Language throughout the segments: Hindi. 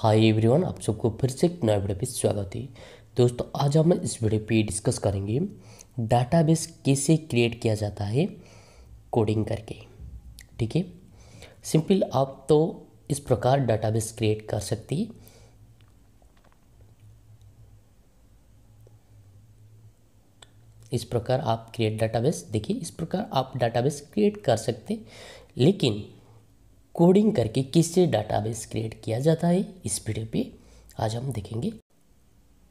हाय एवरीवन आप सबको फिर से एक नया वीडियो पे स्वागत है दोस्तों आज हम इस वीडियो पे डिस्कस करेंगे डाटाबेस कैसे क्रिएट किया जाता है कोडिंग करके ठीक है सिंपल आप तो इस प्रकार डाटाबेस क्रिएट कर सकती इस प्रकार आप क्रिएट डाटाबेस देखिए इस प्रकार आप डाटाबेस क्रिएट कर सकते लेकिन कोडिंग करके किससे डाटाबेस क्रिएट किया जाता है इस वीडियो पे आज हम देखेंगे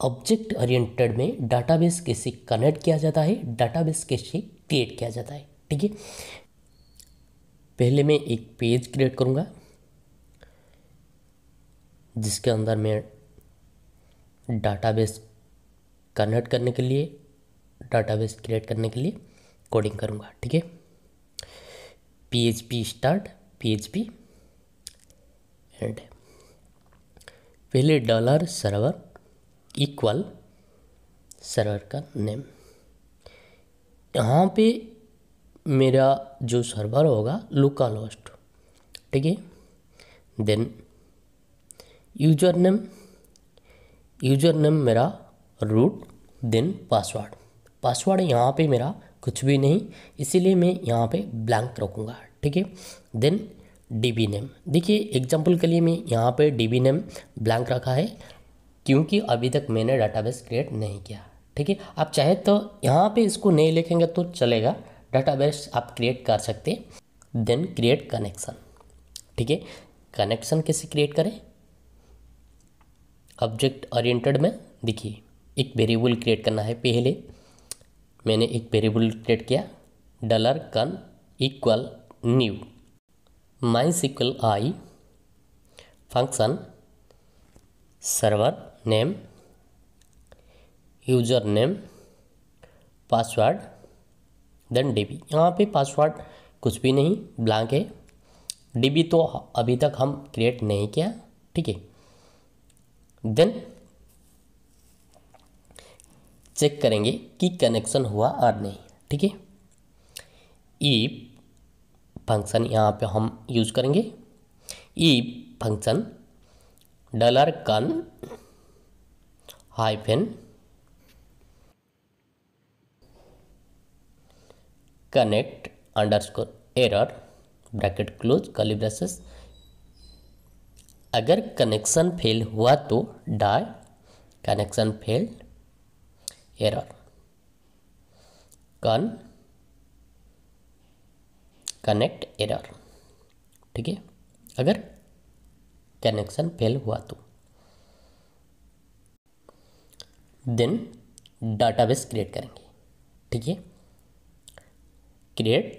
ऑब्जेक्ट ओरिएंटेड में डाटाबेस कैसे कनेक्ट किया जाता है डाटाबेस कैसे क्रिएट किया जाता है ठीक है पहले मैं एक पेज क्रिएट करूँगा जिसके अंदर मैं डाटाबेस कनेक्ट करने के लिए डाटाबेस क्रिएट करने के लिए कोडिंग करूँगा ठीक है P H P start php and पहले डॉलर सर्वर इक्वल सर्वर का नेम यहाँ पे मेरा जो सर्वर होगा लोकल होस्ट ठीक है then user name user name मेरा रूट देन पासवर्ड पासवर्ड यहाँ पे मेरा कुछ भी नहीं इसीलिए मैं यहाँ पे ब्लैंक रखूँगा ठीक है देन डी बी नेम देखिए एग्जाम्पल के लिए मैं यहाँ पे डी बी नेम ब्लैंक रखा है क्योंकि अभी तक मैंने डाटाबेस क्रिएट नहीं किया ठीक है आप चाहे तो यहाँ पे इसको नहीं लिखेंगे तो चलेगा डाटाबेस आप क्रिएट कर सकते हैं देन क्रिएट कनेक्शन ठीक है कनेक्शन कैसे क्रिएट करें ऑब्जेक्ट ओरिएंटेड में देखिए एक वेरिएबल क्रिएट करना है पहले मैंने एक वेरिएबल क्रिएट किया dollar con equal new MySQL i function server name user name password then db यहाँ पर पासवर्ड कुछ भी नहीं blank है डी बी तो अभी तक हम क्रिएट नहीं किया ठीक है देन चेक करेंगे कि कनेक्शन हुआ और नहीं ठीक है इफ फंक्शन यहाँ पे हम यूज करेंगे E function dollar con hyphen connect underscore error bracket close curly braces अगर कनेक्शन फेल हुआ तो die connection fail error con connect error ठीक है अगर कनेक्शन फेल हुआ तो देन डाटाबेस क्रिएट करेंगे ठीक है क्रिएट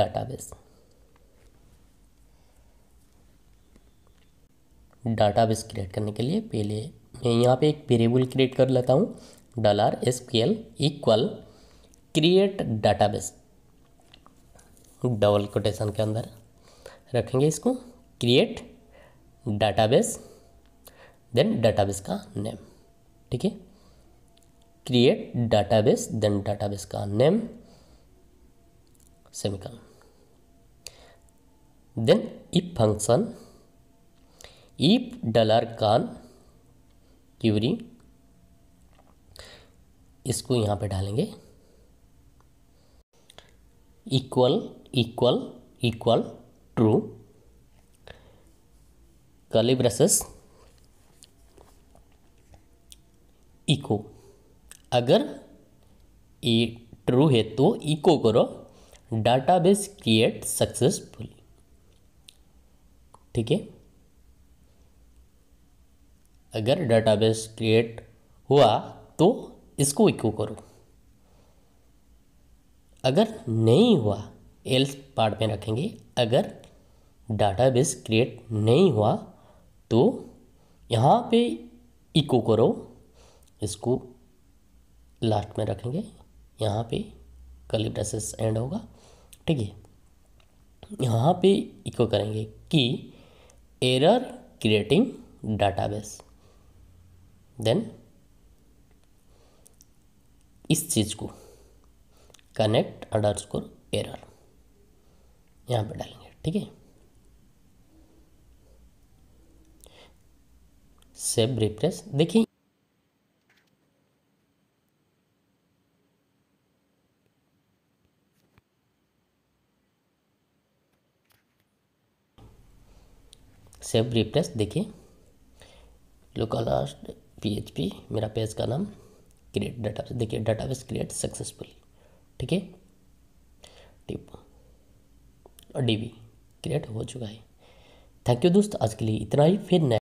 डाटाबेस डाटाबेस क्रिएट करने के लिए पहले मैं यहाँ पे एक वेरिएबल क्रिएट कर लेता हूँ dollar S L equal create database double quotation के अंदर रखेंगे इसको क्रिएट डाटाबेस देन डाटाबेस का नेम ठीक है क्रिएट डाटाबेस देन डाटाबेस का name semicolon then if function if dollar con query इसको यहाँ पे डालेंगे equal equal equal true curly braces echo अगर ये ट्रू है तो इको करो डाटा बेस क्रिएट सक्सेसफुल ठीक है अगर डाटाबेस क्रिएट हुआ तो इसको इको करो अगर नहीं हुआ एल्स पार्ट में रखेंगे अगर डाटाबेस क्रिएट नहीं हुआ तो यहाँ पे इको करो इसको लास्ट में रखेंगे यहाँ पे कली डासेस एंड होगा ठीक है यहाँ पे इको करेंगे कि एरर क्रिएटिंग डाटाबेस देन इस चीज़ को कनेक्ट अंडर स्कोर एरर यहाँ पर डालेंगे ठीक है सेव रिप्रेस देखिए सेव रिप्रेस देखिए लोकल लास्ट पी मेरा पेज का नाम क्रिएट डाटाबेस देखिए डाटाबेस क्रिएट सक्सेसफुली ठीक है टिप और डी क्रिएट हो चुका है थैंक यू दोस्त आज के लिए इतना ही फिर